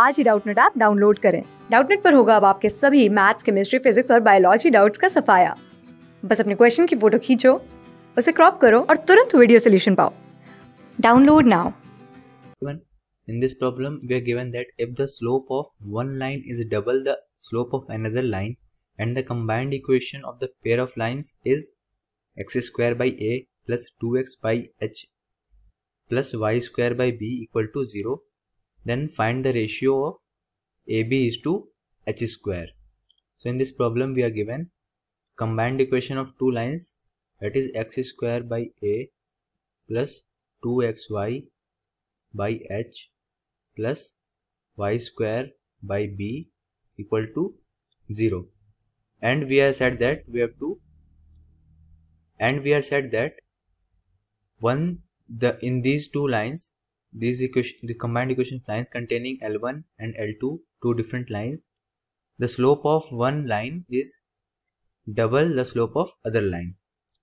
आज ही Doubtnut app download करें डाउटनेट पर होगा अब आपके सभी मैथ्स केमिस्ट्री फिजिक्स और बायोलॉजी डाउट्स का सफाया बस अपने क्वेश्चन की फोटो खींचो उसे क्रॉप करो और तुरंत वीडियो सोल्यूशन पाओ download now In this problem, we are given that if the slope of one line is double the slope of another line and the combined equation of the pair of lines is x square by a plus 2x by h plus y square by b equal to 0, Then find the ratio of AB is to H square. So in this problem we are given combined equation of two lines that is x square by A plus 2xy by H plus y square by B equal to 0 and we have said that we have to and we have said that one the in these two lines these equation, the combined equation lines containing L1 and L2, two different lines. The slope of one line is double the slope of other line.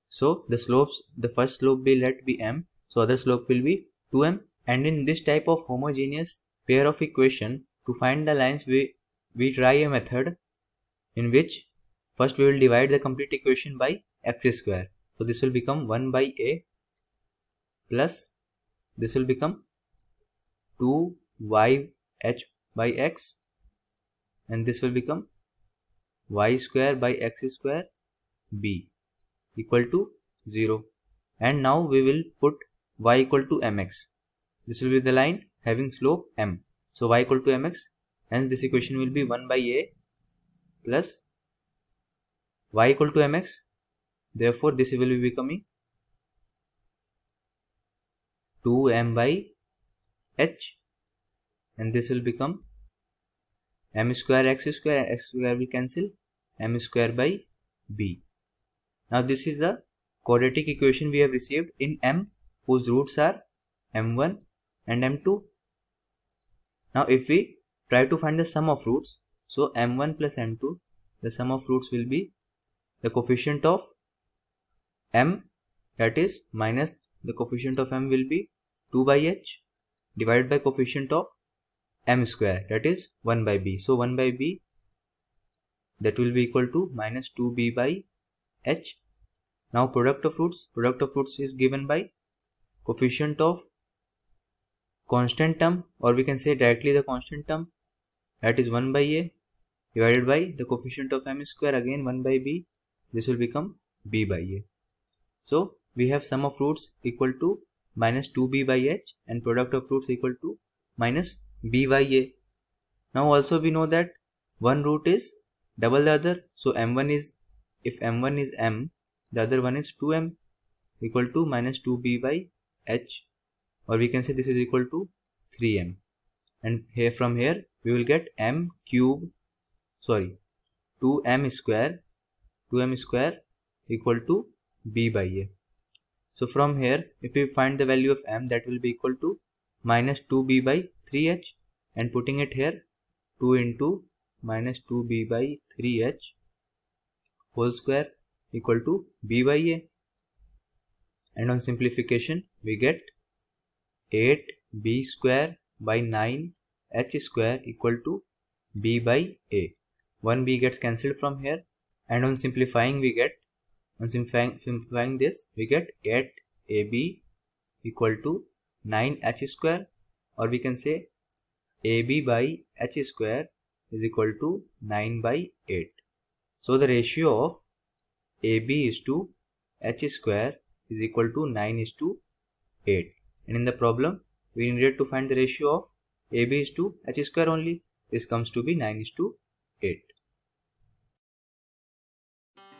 So the slopes, the first slope will let be m, so other slope will be 2m. And in this type of homogeneous pair of equation, to find the lines, we, we try a method in which first we will divide the complete equation by x square. So this will become 1 by a plus this will become 2y h by x and this will become y square by x square b equal to 0 and now we will put y equal to mx this will be the line having slope m so y equal to mx and this equation will be 1 by a plus y equal to mx therefore this will be becoming 2m by h and this will become m square x square x square will cancel m square by b. Now this is the quadratic equation we have received in m whose roots are m1 and m2. Now if we try to find the sum of roots so m1 plus m2 the sum of roots will be the coefficient of m that is minus the coefficient of m will be 2 by h divided by coefficient of m square that is 1 by b. So 1 by b that will be equal to minus 2b by h. Now product of roots, product of roots is given by coefficient of constant term or we can say directly the constant term that is 1 by a divided by the coefficient of m square again 1 by b this will become b by a. So we have sum of roots equal to minus 2b by h and product of roots equal to minus b by a. Now also we know that one root is double the other. So m1 is, if m1 is m, the other one is 2m equal to minus 2b by h or we can say this is equal to 3m and here from here we will get m cube sorry 2m square 2m square equal to b by a so from here, if we find the value of m, that will be equal to minus 2b by 3h and putting it here 2 into minus 2b by 3h whole square equal to b by a and on simplification we get 8b square by 9h square equal to b by a 1b gets cancelled from here and on simplifying we get and simplifying, simplifying this, we get 8AB equal to 9H square or we can say AB by H square is equal to 9 by 8. So the ratio of AB is to H square is equal to 9 is to 8. And in the problem, we needed to find the ratio of AB is to H square only. This comes to be 9 is to 8.